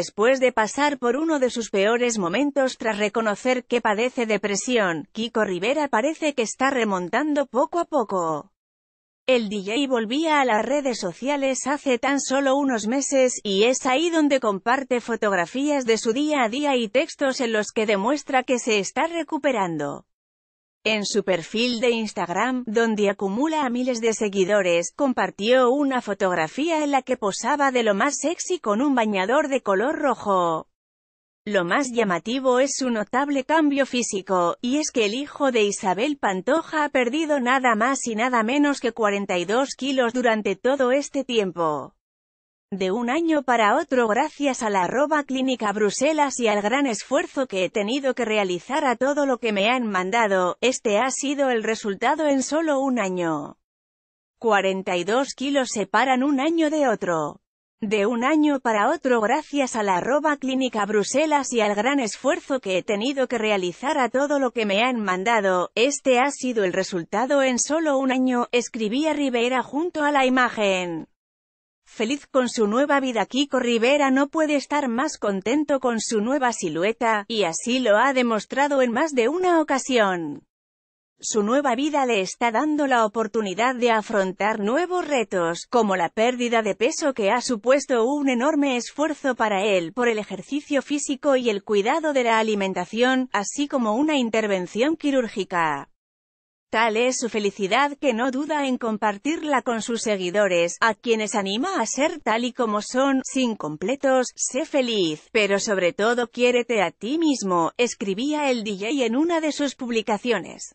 Después de pasar por uno de sus peores momentos tras reconocer que padece depresión, Kiko Rivera parece que está remontando poco a poco. El DJ volvía a las redes sociales hace tan solo unos meses, y es ahí donde comparte fotografías de su día a día y textos en los que demuestra que se está recuperando. En su perfil de Instagram, donde acumula a miles de seguidores, compartió una fotografía en la que posaba de lo más sexy con un bañador de color rojo. Lo más llamativo es su notable cambio físico, y es que el hijo de Isabel Pantoja ha perdido nada más y nada menos que 42 kilos durante todo este tiempo de un año para otro gracias a la arroba clínica Bruselas y al gran esfuerzo que he tenido que realizar a todo lo que me han mandado, este ha sido el resultado en solo un año. 42 kilos separan un año de otro. De un año para otro gracias a la arroba clínica Bruselas y al gran esfuerzo que he tenido que realizar a todo lo que me han mandado, este ha sido el resultado en solo un año, escribía Rivera junto a la imagen. Feliz con su nueva vida Kiko Rivera no puede estar más contento con su nueva silueta, y así lo ha demostrado en más de una ocasión. Su nueva vida le está dando la oportunidad de afrontar nuevos retos, como la pérdida de peso que ha supuesto un enorme esfuerzo para él por el ejercicio físico y el cuidado de la alimentación, así como una intervención quirúrgica. Tal es su felicidad que no duda en compartirla con sus seguidores, a quienes anima a ser tal y como son, sin completos, sé feliz, pero sobre todo quiérete a ti mismo, escribía el DJ en una de sus publicaciones.